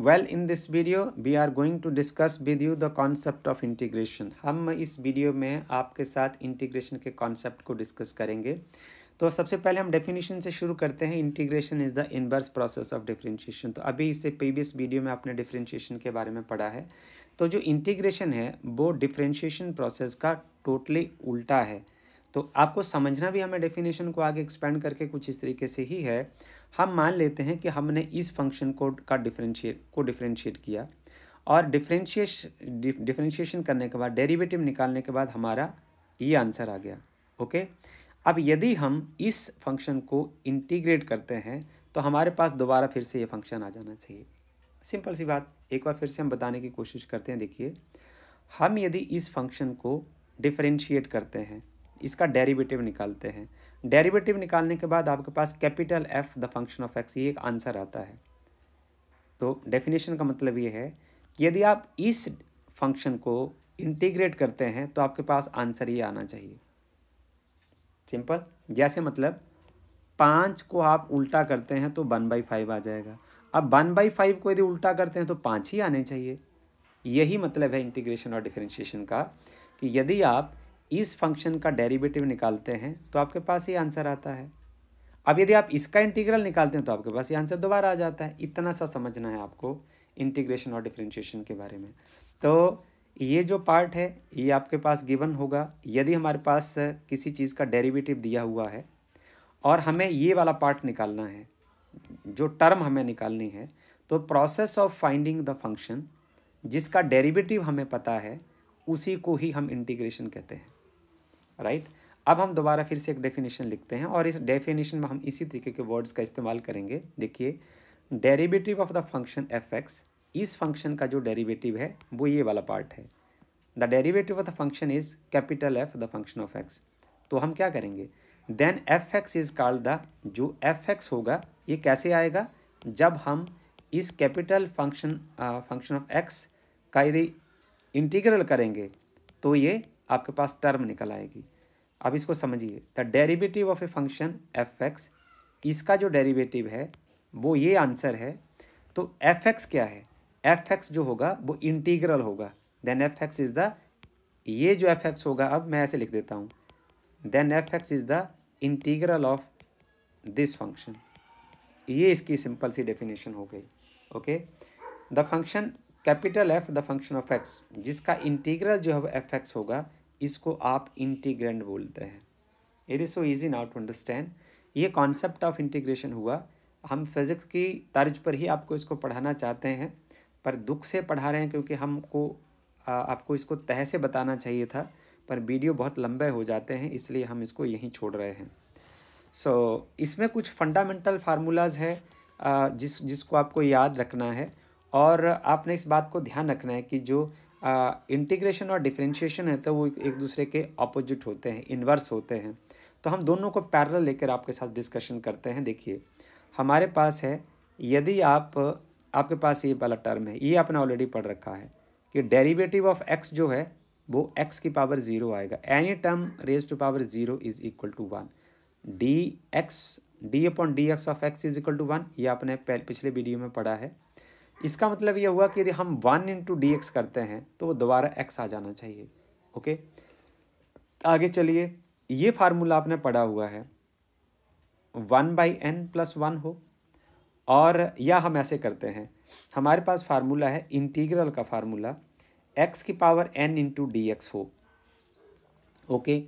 Well in this video we are going to discuss with you the concept of integration हम इस video में आपके साथ integration के कॉन्सेप्ट को डिस्कस करेंगे तो सबसे पहले हम डेफिनेशन से शुरू करते हैं integration is the inverse process of differentiation तो अभी इससे प्रीवियस वीडियो में आपने डिफ्रेंशिएशन के बारे में पढ़ा है तो जो इंटीग्रेशन है वो डिफ्रेंशिएशन प्रोसेस का टोटली उल्टा है तो आपको समझना भी हमें डेफिनेशन को आगे एक्सपेंड करके कुछ इस तरीके से ही है हम मान लेते हैं कि हमने इस फंक्शन को का डिफरेंशिएट को डिफ्रेंशिएट किया और डिफरेंशिएश डिफरेंशिएशन करने के बाद डेरिवेटिव निकालने के बाद हमारा ये आंसर आ गया ओके अब यदि हम इस फंक्शन को इंटीग्रेट करते हैं तो हमारे पास दोबारा फिर से ये फंक्शन आ जाना चाहिए सिंपल सी बात एक बार फिर से हम बताने की कोशिश करते हैं देखिए हम यदि इस फंक्शन को डिफ्रेंशिएट करते हैं इसका डेरिवेटिव निकालते हैं डेरिवेटिव निकालने के बाद आपके पास capital F the function of x ये एक आंसर आता है तो डेफिनेशन का मतलब ये है कि यदि आप इस फंक्शन को इंटीग्रेट करते हैं तो आपके पास आंसर ये आना चाहिए सिंपल जैसे मतलब पाँच को आप उल्टा करते हैं तो वन बाई फाइव आ जाएगा अब वन बाई फाइव को यदि उल्टा करते हैं तो पाँच ही आने चाहिए यही मतलब है इंटीग्रेशन और डिफ्रेंशिएशन का कि यदि आप इस फंक्शन का डेरिवेटिव निकालते हैं तो आपके पास ये आंसर आता है अब यदि आप इसका इंटीग्रल निकालते हैं तो आपके पास ये आंसर दोबारा आ जाता है इतना सा समझना है आपको इंटीग्रेशन और डिफ्रेंशिएशन के बारे में तो ये जो पार्ट है ये आपके पास गिवन होगा यदि हमारे पास किसी चीज़ का डेरिवेटिव दिया हुआ है और हमें ये वाला पार्ट निकालना है जो टर्म हमें निकालनी है तो process of finding the function जिसका डेरिवेटिव हमें पता है उसी को ही हम इंटीग्रेशन कहते हैं राइट अब हम दोबारा फिर से एक डेफिनेशन लिखते हैं और इस डेफिनेशन में हम इसी तरीके के वर्ड्स का इस्तेमाल करेंगे देखिए derivative of the function f x इस फंक्शन का जो डेरिवेटिव है वो ये वाला पार्ट है the derivative of the function is capital F the function of x तो हम क्या करेंगे then f x is called the जो एफ एक्स होगा ये कैसे आएगा जब हम इस capital function function of x का यदि इंटीग्रल करेंगे तो ये आपके पास टर्म निकल आएगी अब इसको समझिए the derivative of a function f x इसका जो डेरिवेटिव है वो ये आंसर है तो एफ एक्स क्या है एफ एक्स जो होगा वो इंटीग्रल होगा then f x is the ये जो एफ एक्स होगा अब मैं ऐसे लिख देता हूँ then f x is the integral of this function ये इसकी सिंपल सी डेफिनेशन हो गई okay the function capital F the function of x जिसका इंटीग्रल जो है एफ एक्स होगा इसको आप इंटीग्रेंड बोलते हैं it is so easy now to understand ये कॉन्सेप्ट ऑफ इंटीग्रेशन हुआ हम फिज़िक्स की तर्ज पर ही आपको इसको पढ़ाना चाहते हैं पर दुख से पढ़ा रहे हैं क्योंकि हमको आपको इसको तह से बताना चाहिए था पर वीडियो बहुत लंबे हो जाते हैं इसलिए हम इसको यहीं छोड़ रहे हैं सो so, इसमें कुछ फंडामेंटल फार्मूलाज है जिस जिसको आपको याद रखना है और आपने इस बात को ध्यान रखना है कि जो इंटीग्रेशन और डिफ्रेंशिएशन है तो वो एक दूसरे के अपोजिट होते हैं इन्वर्स होते हैं तो हम दोनों को पैरल लेकर आपके साथ डिस्कशन करते हैं देखिए हमारे पास है यदि आप आपके पास ये वाला टर्म है ये आपने ऑलरेडी पढ़ रखा है कि डेरिवेटिव ऑफ एक्स जो है वो एक्स की पावर ज़ीरो आएगा any term raise to power zero is equal to one d x d upon d x of x is equal to one ये आपने पिछले वीडियो में पढ़ा है इसका मतलब ये हुआ कि यदि हम वन इंटू डी एक्स करते हैं तो वो दोबारा एक्स आ जाना चाहिए ओके आगे चलिए ये फार्मूला आपने पढ़ा हुआ है one by n plus one हो और या हम ऐसे करते हैं हमारे पास फार्मूला है इंटीग्रल का फार्मूला एक्स की power n into d x हो ओके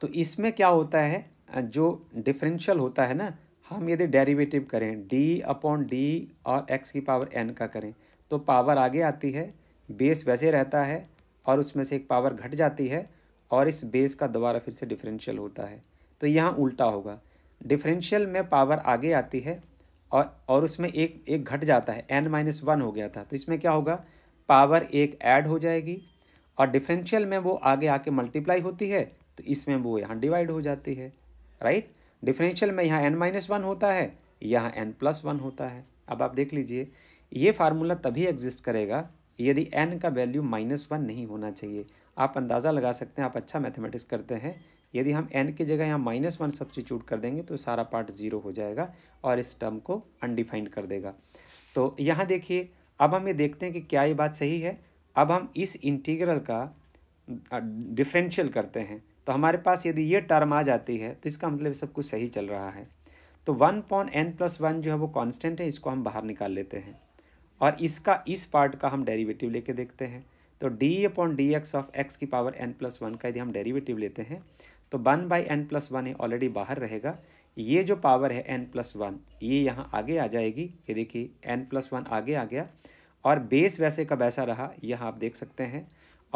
तो इसमें क्या होता है जो डिफरेंशियल होता है ना हम यदि डेरिवेटिव करें डी अपॉन डी और एक्स की पावर एन का करें तो पावर आगे आती है बेस वैसे रहता है और उसमें से एक पावर घट जाती है और इस बेस का दोबारा फिर से डिफरेंशियल होता है तो यहाँ उल्टा होगा डिफरेंशियल में पावर आगे आती है और और उसमें एक एक घट जाता है एन माइनस वन हो गया था तो इसमें क्या होगा पावर एक ऐड हो जाएगी और डिफरेंशियल में वो आगे आके मल्टीप्लाई होती है तो इसमें वो यहाँ डिवाइड हो जाती है राइट डिफरेंशियल में यहाँ एन माइनस वन होता है यहाँ एन प्लस वन होता है अब आप देख लीजिए ये फार्मूला तभी एग्जिस्ट करेगा यदि एन का वैल्यू माइनस वन नहीं होना चाहिए आप अंदाज़ा लगा सकते हैं आप अच्छा मैथमेटिक्स करते हैं यदि हम एन की जगह यहाँ माइनस वन सब्सटीट्यूट कर देंगे तो सारा पार्ट ज़ीरो हो जाएगा और इस टर्म को अनडिफाइंड कर देगा तो यहाँ देखिए अब हम ये देखते हैं कि क्या ये बात सही है अब हम इस इंटीग्रल का डिफरेंशियल करते हैं तो हमारे पास यदि ये टर्म आ जाती है तो इसका मतलब सब कुछ सही चल रहा है तो one upon n plus one जो है वो कांस्टेंट है इसको हम बाहर निकाल लेते हैं और इसका इस पार्ट का हम डेरिवेटिव लेके देखते हैं तो d upon d x of x की पावर एन प्लस वन का यदि हम डेरिवेटिव लेते हैं तो one by n plus one already बाहर रहेगा ये जो पावर है एन प्लस वन ये यहाँ आगे आ जाएगी ये देखिए एन प्लस वन आगे आ गया और बेस वैसे का वैसा रहा यह आप देख सकते हैं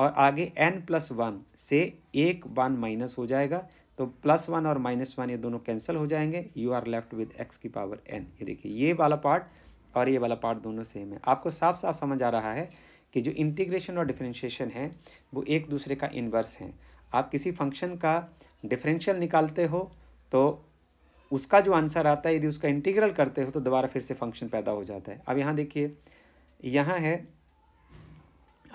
और आगे एन प्लस वन से एक वन माइनस हो जाएगा तो प्लस वन और माइनस वन ये दोनों कैंसिल हो जाएंगे you are left with x की पावर एन ये देखिए ये वाला पार्ट और ये वाला पार्ट दोनों सेम है आपको साफ साफ समझ आ रहा है कि जो इंटीग्रेशन और डिफ्रेंशिएशन है वो एक दूसरे का इन्वर्स है आप किसी फंक्शन का डिफरेंशियल निकालते हो तो उसका जो आंसर आता है यदि उसका इंटीग्रल करते हो तो दोबारा फिर से फंक्शन पैदा हो जाता है अब यहाँ देखिए यहाँ है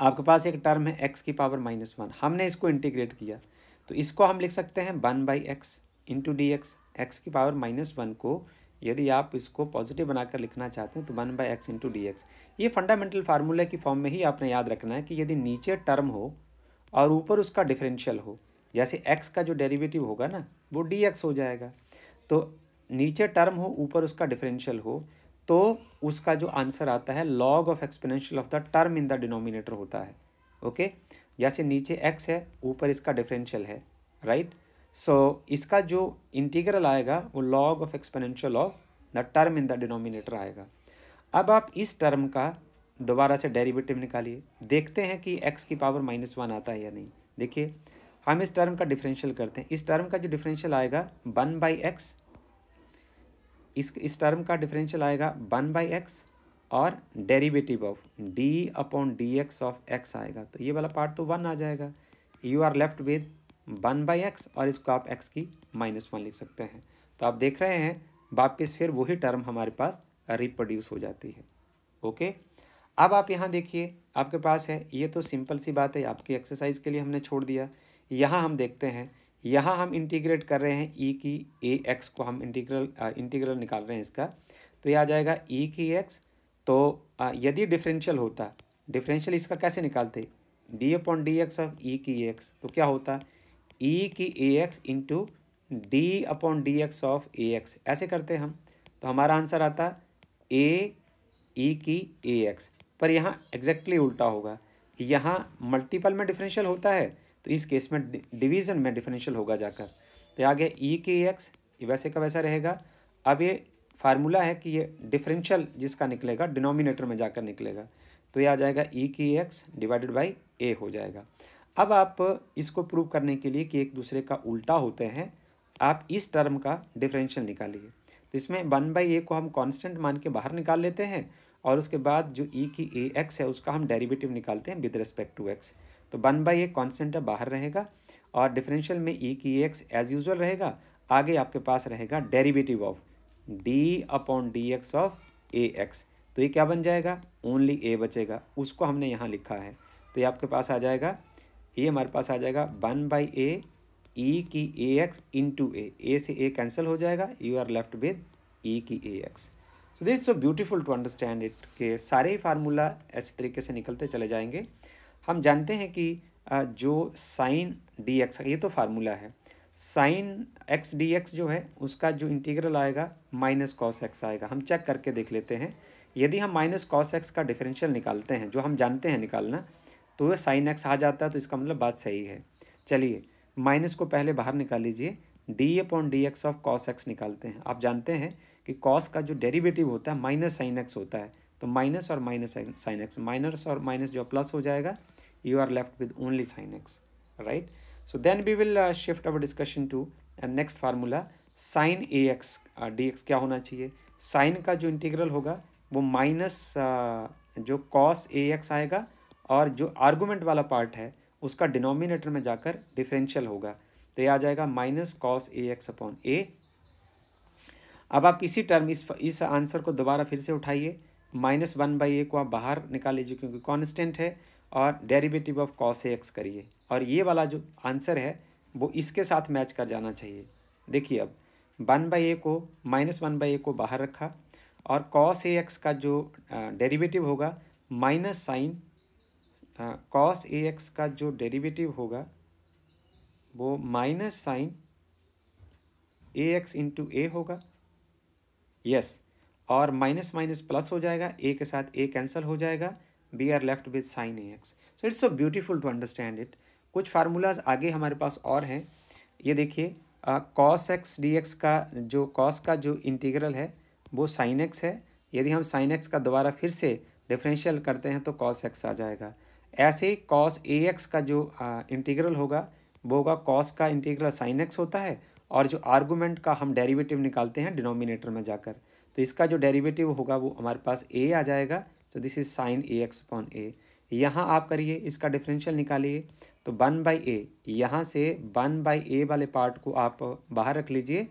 आपके पास एक टर्म है एक्स की पावर माइनस वन हमने इसको इंटीग्रेट किया तो इसको हम लिख सकते हैं one by x into d x x की पावर माइनस वन को यदि आप इसको पॉजिटिव बनाकर लिखना चाहते हैं तो one by x into d x ये फंडामेंटल फार्मूला की फॉर्म में ही आपने याद रखना है कि यदि नीचे टर्म हो और ऊपर उसका डिफरेंशियल हो जैसे एक्स का जो डेरिवेटिव होगा ना वो डी एक्स हो जाएगा तो नीचे टर्म हो ऊपर उसका डिफरेंशियल हो तो उसका जो आंसर आता है log of exponential of the term in the denominator होता है ओके जैसे नीचे एक्स है ऊपर इसका डिफरेंशियल है राइट सो so, इसका जो इंटीग्रल आएगा वो log of exponential of the term in the denominator आएगा अब आप इस टर्म का दोबारा से डेरिवेटिव निकालिए देखते हैं कि एक्स की पावर माइनस वन आता है या नहीं देखिए हम इस टर्म का डिफरेंशियल करते हैं इस टर्म का जो डिफरेंशियल आएगा वन बाई एक्स इस इस टर्म का डिफरेंशियल आएगा वन बाई एक्स और derivative of d upon d x of x आएगा तो ये वाला पार्ट तो वन आ जाएगा you are left with one by x और इसको आप एक्स की माइनस वन लिख सकते हैं तो आप देख रहे हैं वापस फिर वही टर्म हमारे पास रिप्रोड्यूस हो जाती है ओके अब आप यहाँ देखिए आपके पास है ये तो सिंपल सी बात है आपकी एक्सरसाइज के लिए हमने छोड़ दिया यहाँ हम देखते हैं यहाँ हम इंटीग्रेट कर रहे हैं ई e की ए एक्स को हम इंटीग्रल इंटीग्रल निकाल रहे हैं इसका तो ये आ जाएगा ई e की एक्स तो आ, यदि डिफरेंशियल होता डिफरेंशियल इसका कैसे निकालते d upon d x of e की एक्स तो क्या होता ई e की a x into d upon d x of a x ऐसे करते हम तो हमारा आंसर आता ए ई e की ए एक्स पर यहाँ एग्जैक्टली उल्टा होगा यहाँ मल्टीपल में डिफरेंशियल होता है तो इस केस में डिवीज़न में डिफरेंशियल होगा जाकर तो आगे ई के एक्स ये वैसे का वैसा रहेगा अब ये फार्मूला है कि ये डिफरेंशियल जिसका निकलेगा डिनोमिनेटर में जाकर निकलेगा तो ये आ जाएगा ई के एक्स डिवाइडेड बाई ए हो जाएगा अब आप इसको प्रूव करने के लिए कि एक दूसरे का उल्टा होते हैं आप इस टर्म का डिफरेंशियल निकालिए तो इसमें वन बाई ए को हम कांस्टेंट मान के बाहर निकाल लेते हैं और उसके बाद जो ई e की ए एक्स है उसका हम डेरिवेटिव निकालते हैं विद रिस्पेक्ट टू एक्स तो वन बाई ए कॉन्स्टेंट बाहर रहेगा और डिफरेंशियल में ई e की एक्स एज यूजल रहेगा आगे आपके पास रहेगा derivative of d upon d x of a x तो ये क्या बन जाएगा ओनली ए बचेगा उसको हमने यहाँ लिखा है तो ये आपके पास आ जाएगा ये हमारे पास आ जाएगा one by a e e की ए एक्स इन टू ए ए से ए कैंसिल हो जाएगा you are left with e की a x so this so beautiful to understand it के सारे ही फार्मूला ऐसे तरीके से निकलते चले जाएंगे हम जानते हैं कि जो साइन डी एक्स ये तो फार्मूला है साइन एक्स डी एक्स जो है उसका जो इंटीग्रल आएगा माइनस कॉस एक्स आएगा हम चेक करके देख लेते हैं यदि हम माइनस कॉस एक्स का डिफरेंशियल निकालते हैं जो हम जानते हैं निकालना तो वह साइन एक्स आ जाता है तो इसका मतलब बात सही है चलिए माइनस को पहले बाहर निकाल लीजिए d upon d x of cos x निकालते हैं आप जानते हैं कि कॉस का जो डेरिवेटिव होता है माइनस साइन एक्स होता है तो माइनस और माइनस साइन एक्स माइनस और माइनस जो प्लस हो जाएगा you are left with only sin x right so then we will uh, shift our discussion to a uh, next formula sin ax uh, dx kya hona chahiye sin ka jo integral hoga wo minus uh, jo cos ax aayega aur jo argument wala part hai uska denominator mein jaakar differential hoga तो ये आ जाएगा minus cos a x upon a अब आप इसी term इस इस answer को दोबारा फिर से उठाइए माइनस वन बाई ए को आप बाहर निकाल लीजिए क्योंकि कॉन्स्टेंट है और derivative of cos a x करिए और ये वाला जो आंसर है वो इसके साथ मैच कर जाना चाहिए देखिए अब वन बाई ए को माइनस वन बाई ए को बाहर रखा और कॉस ए एक्स का जो डेरिवेटिव होगा minus sine cos a x का जो डेरिवेटिव होगा वो minus sine a x into a होगा यस और माइनस माइनस प्लस हो जाएगा ए के साथ ए कैंसिल हो जाएगा we are left with sine a x so it's so beautiful to understand it कुछ फार्मूलाज आगे हमारे पास और हैं ये देखिए कॉस एक्स डी एक्स का जो कॉस का जो इंटीग्रल है वो साइन एक्स है यदि हम साइन एक्स का दोबारा फिर से डिफरेंशियल करते हैं तो कॉस एक्स आ जाएगा ऐसे ही कॉस ए एक्स का जो इंटीग्रल होगा वो होगा कॉस का इंटीग्रल साइन एक्स होता है और जो आर्गूमेंट का हम डेरिवेटिव निकालते हैं डिनोमिनेटर में जाकर तो इसका जो डेरिवेटिव होगा वो हमारे पास ए आ जाएगा तो this is sine a x upon a यहाँ आप करिए इसका डिफरेंशियल निकालिए तो वन बाई ए यहाँ से वन बाई ए वाले पार्ट को आप बाहर रख लीजिए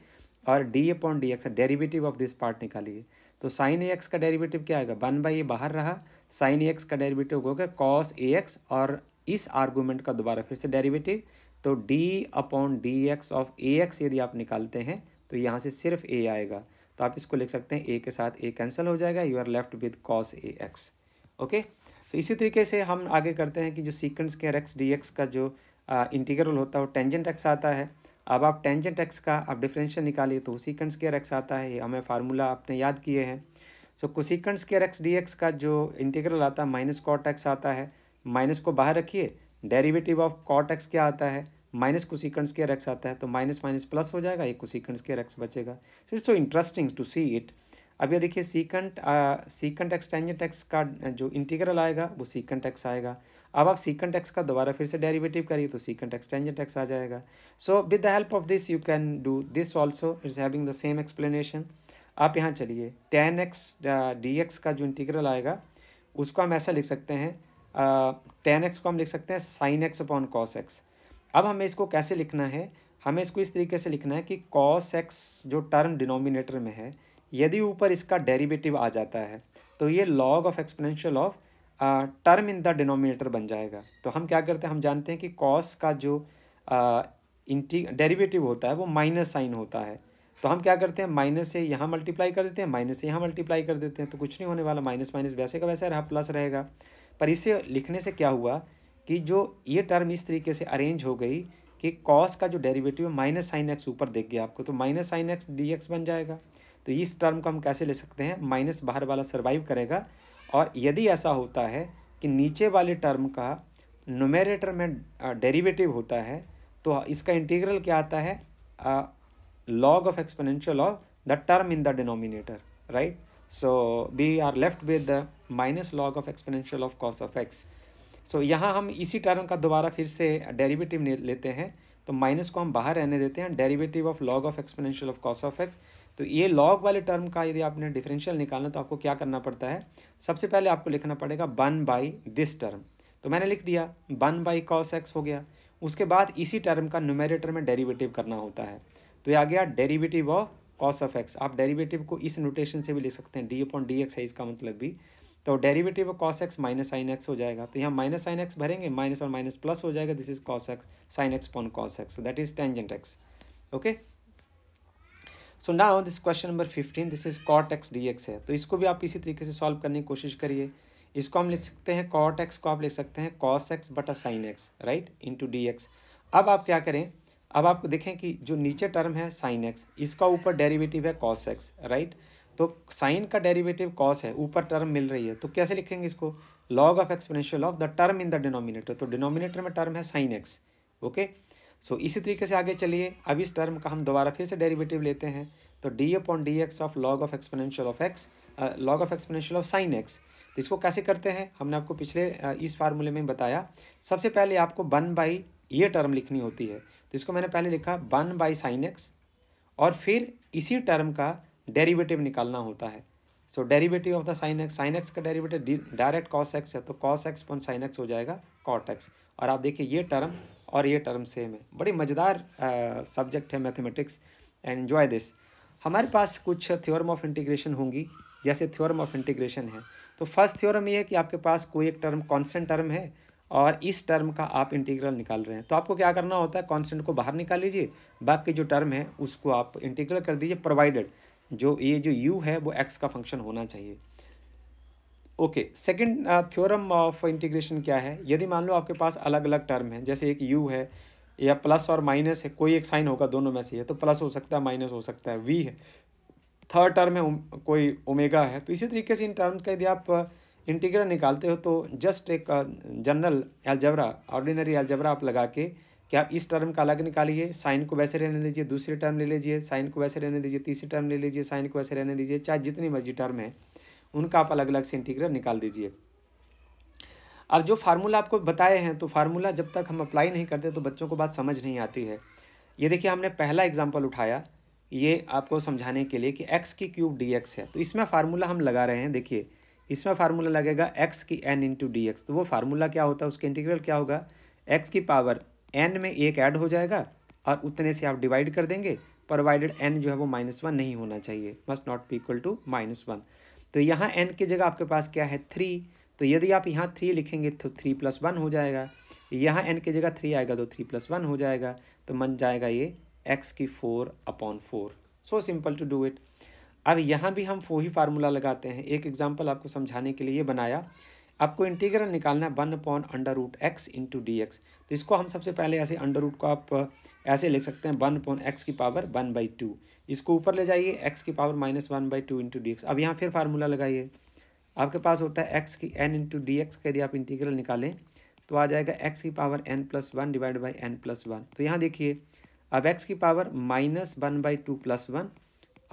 और d upon d x derivative of this part निकालिए तो साइन ए एक्स का डेरीवेटिव क्या आएगा वन बाई ए बाहर रहा साइन ए एक्स का डेरीवेटिव हो गया कॉस ए एक्स और इस आर्गूमेंट का दोबारा फिर से डेरीवेटिव तो d upon d x of a x यदि आप निकालते हैं तो यहाँ से सिर्फ ए आएगा तो आप इसको लिख सकते हैं ए के साथ ए कैंसिल हो जाएगा you are left with cos a x okay तो इसी तरीके से हम आगे करते हैं कि जो सीक्वेंस के एक्स डी एक्स का जो इंटीग्रल होता है वो टेंजेंट एक्स आता है अब आप टेंजेंट एक्स का आप डिफरेंशियल निकालिए तो सीक्वेंस के एक्स आता है हमें फार्मूला आपने याद किए हैं सो सीक्वेंस के एक्स डी एक्स का जो इंटीग्रल आता है माइनस कॉट एक्स आता है माइनस को बाहर रखिए डेरिवेटिव ऑफ कॉट एक्स क्या आता है माइनस कोसिकंस के रेक्स आता है तो माइनस माइनस प्लस हो जाएगा को कोसिकंस के रेक्स बचेगा फिर so interesting to see it अब ये देखिए secant secant x tangent x का जो इंटीग्रल आएगा वो सीकंट एक्स आएगा अब आप सीकंट एक्स का दोबारा फिर से डेरिवेटिव करिए तो सीकंट एक्स टेंजेंट एक्स आ जाएगा so with the help of this you can do this also it's having the same explanation आप यहाँ चलिए टेन एक्स डी एक्स का जो इंटीग्रल आएगा उसको हम ऐसा लिख सकते हैं टेन uh, एक्स को हम लिख सकते हैं sine x upon cos x अब हमें इसको कैसे लिखना है हमें इसको इस तरीके से लिखना है कि कॉस एक्स जो टर्म डिनोमिनेटर में है यदि ऊपर इसका डेरिवेटिव आ जाता है तो ये log of exponential of term in the denominator बन जाएगा तो हम क्या करते हैं हम जानते हैं कि कॉस का जो इंटी डेरिवेटिव होता है वो माइनस साइन होता है तो हम क्या करते हैं माइनस से यहाँ मल्टीप्लाई कर देते हैं माइनस से यहाँ मल्टीप्लाई कर देते हैं तो कुछ नहीं होने वाला माइनस माइनस वैसे का वैसा रहा प्लस रहेगा पर इसे लिखने से क्या हुआ कि जो ये टर्म इस तरीके से अरेंज हो गई कि कॉस का जो डेरिवेटिव है माइनस साइन एक्स ऊपर देख गया आपको तो minus sine x d x बन जाएगा तो इस टर्म को हम कैसे ले सकते हैं माइनस बाहर वाला सर्वाइव करेगा और यदि ऐसा होता है कि नीचे वाले टर्म का नोमेरेटर में डेरिवेटिव होता है तो इसका इंटीग्रल क्या आता है log of exponential of the term in the denominator right so we are left with the minus log of exponential of cos of x so so, यहाँ हम इसी टर्म का दोबारा फिर से डेरिवेटिव लेते हैं तो माइनस को हम बाहर रहने देते हैं derivative of log of exponential of cos of x तो ये लॉग वाले टर्म का यदि आपने डिफरेंशियल निकालना तो आपको क्या करना पड़ता है सबसे पहले आपको लिखना पड़ेगा वन बाई दिस टर्म तो मैंने लिख दिया वन बाई कॉस एक्स हो गया उसके बाद इसी टर्म का न्यूमेरेटर में डेरीवेटिव करना होता है तो ये आ गया derivative of cos of x आप डेरीवेटिव को इस नोटेशन से भी लिख सकते हैं डी अपॉन डी एक्स है इसका मतलब भी तो derivative of cos x minus sine x हो जाएगा तो यहाँ माइनस साइन एक्स भरेंगे माइनस और माइनस प्लस हो जाएगा this is cos x sine x upon cos x so that is tangent x okay so now this question number fifteen this is cot x d x है तो इसको भी आप इसी तरीके से सॉल्व करने की कोशिश करिए इसको हम लिख सकते हैं कॉट एक्स को आप लिख सकते हैं cos x but a sine x right to d x अब आप क्या करें अब आप देखें कि जो नीचे टर्म है साइन एक्स इसका ऊपर डेरिवेटिव है कॉस एक्स राइट right? तो साइन का डेरिवेटिव कॉस है ऊपर टर्म मिल रही है तो कैसे लिखेंगे इसको log of exponential of the term in the denominator तो डिनोमिनेटर में टर्म है साइन एक्स ओके सो इसी तरीके से आगे चलिए अब इस टर्म का हम दोबारा फिर से डेरिवेटिव लेते हैं तो d upon d x of log of exponential of x log of exponential of sine x तो इसको कैसे करते हैं हमने आपको पिछले इस फार्मूले में बताया सबसे पहले आपको वन बाई ये टर्म लिखनी होती है तो इसको मैंने पहले लिखा वन बाई साइन एक्स और फिर इसी टर्म का डेरिवेटिव निकालना होता है so derivative of the sine x sine x का डेरिवेटिव डायरेक्ट कॉस एक्स है तो cos x upon sine x हो जाएगा कॉट एक्स और आप देखिए ये टर्म और ये टर्म सेम है बड़ी मज़ेदार सब्जेक्ट है मैथमेटिक्स एंड एन्जॉय दिस हमारे पास कुछ थ्योरम ऑफ इंटीग्रेशन होंगी जैसे थ्योरम ऑफ इंटीग्रेशन है तो फर्स्ट थ्योरम ये है कि आपके पास कोई एक टर्म कांस्टेंट टर्म है और इस टर्म का आप इंटीग्रल निकाल रहे हैं तो आपको क्या करना होता है कांस्टेंट को बाहर निकाल लीजिए बाकी जो टर्म है उसको आप इंटीग्रल कर दीजिए प्रोवाइडेड जो ये जो यू है वो एक्स का फंक्शन होना चाहिए okay second theorem of integration क्या है यदि मान लो आपके पास अलग अलग टर्म है जैसे एक यू है या प्लस और माइनस है कोई एक साइन होगा दोनों में से है तो प्लस हो सकता है माइनस हो सकता है वी है थर्ड टर्म है um, कोई ओमेगा है तो इसी तरीके से इन टर्म का यदि आप इंटीग्रल uh, निकालते हो तो जस्ट एक जनरल एल्जबरा ऑर्डिनरी एल्जबरा आप लगा के कि आप इस टर्म का अलग निकालिए साइन को वैसे रहने दीजिए दूसरी टर्म ले लीजिए साइन को वैसे रहने दीजिए तीसरी टर्म ले लीजिए साइन को वैसे रहने दीजिए चाहे जितनी मर्जी टर्म है उनका आप अलग अलग से इंटीग्रल निकाल दीजिए अब जो फार्मूला आपको बताए हैं तो फार्मूला जब तक हम अप्लाई नहीं करते तो बच्चों को बात समझ नहीं आती है ये देखिए हमने पहला एग्जाम्पल उठाया ये आपको समझाने के लिए कि एक्स की क्यूब डी एक्स है तो इसमें फार्मूला हम लगा रहे हैं देखिए इसमें फार्मूला लगेगा एक्स की एन इंटू डी एक्स तो वो फार्मूला क्या होता है उसके इंटीग्रल क्या होगा एक्स की पावर एन में एक ऐड हो जाएगा और उतने से आप डिवाइड कर देंगे प्रोवाइडेड एन जो है वो माइनस वन नहीं होना चाहिए must not be equal to minus one तो यहाँ एन की जगह आपके पास क्या है थ्री तो यदि आप यहाँ थ्री लिखेंगे तो थ्री प्लस वन हो जाएगा यहाँ एन की जगह थ्री आएगा तो थ्री प्लस वन हो जाएगा तो मन जाएगा ये एक्स की four upon four so simple to do it अब यहाँ भी हम फो ही फार्मूला लगाते हैं एक एग्जाम्पल आपको समझाने के लिए बनाया आपको इंटीग्रल निकालना है one upon under root x into d x तो इसको हम सबसे पहले ऐसे अंडर रूट को आप ऐसे लिख सकते हैं वन पॉन एक्स की पावर वन बाई टू इसको ऊपर ले जाइए एक्स की power minus one by two into d x अब यहाँ फिर फार्मूला लगाइए आपके पास होता है एक्स की एन इंटू डी एक्स का यदि आप इंटीग्रल निकालें तो आ जाएगा एक्स की power n plus one divide by n plus one तो यहाँ देखिए अब एक्स की power minus one by two plus one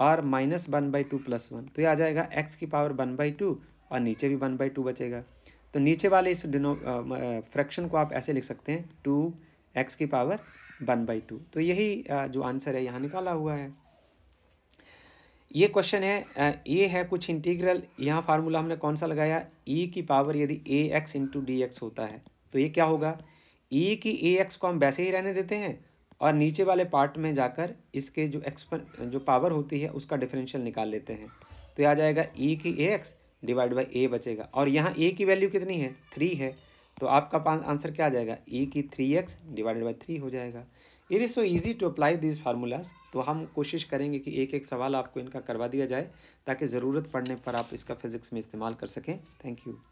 और minus one by two plus one तो ये आ जाएगा एक्स की पावर वन बाई टू और नीचे भी वन बाई टू बचेगा तो नीचे वाले इस डिनो फ्रैक्शन को आप ऐसे लिख सकते हैं टू एक्स की पावर वन बाई टू तो यही जो आंसर है यहाँ निकाला हुआ है ये क्वेश्चन है ये है कुछ इंटीग्रल यहाँ फार्मूला हमने कौन सा लगाया ई e की पावर यदि a x into d x होता है तो ये क्या होगा ई e की ए एक्स को हम वैसे ही रहने देते हैं और नीचे वाले पार्ट में जाकर इसके जो एक्सप जो पावर होती है उसका डिफरेंशियल निकाल लेते हैं तो यह आ जाएगा ई e की a x divide by a बचेगा और यहाँ ए की वैल्यू कितनी है थ्री है तो आपका आंसर क्या आ जाएगा ए की three x divided by three हो जाएगा it is so easy to apply this formulas तो हम कोशिश करेंगे कि एक एक सवाल आपको इनका करवा दिया जाए ताकि ज़रूरत पड़ने पर आप इसका फिज़िक्स में इस्तेमाल कर सकें थैंक यू